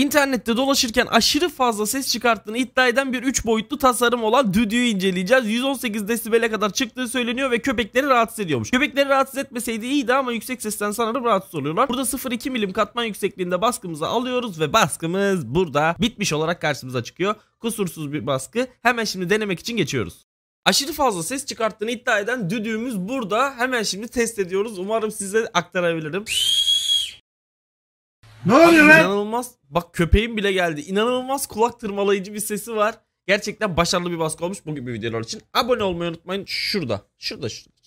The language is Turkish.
İnternette dolaşırken aşırı fazla ses çıkarttığını iddia eden bir 3 boyutlu tasarım olan düdüğü inceleyeceğiz. 118 desibele kadar çıktığı söyleniyor ve köpekleri rahatsız ediyormuş. Köpekleri rahatsız etmeseydi iyiydi ama yüksek sesten sanırım rahatsız oluyorlar. Burada 0.2 milim katman yüksekliğinde baskımızı alıyoruz ve baskımız burada bitmiş olarak karşımıza çıkıyor. Kusursuz bir baskı. Hemen şimdi denemek için geçiyoruz. Aşırı fazla ses çıkarttığını iddia eden düdüğümüz burada. Hemen şimdi test ediyoruz. Umarım size aktarabilirim. Ne oluyor lan? İnanılmaz. Bak köpeğim bile geldi. İnanılmaz kulak tırmalayıcı bir sesi var. Gerçekten başarılı bir baskı olmuş bu gibi videolar için. Abone olmayı unutmayın. Şurada. Şurada şurada.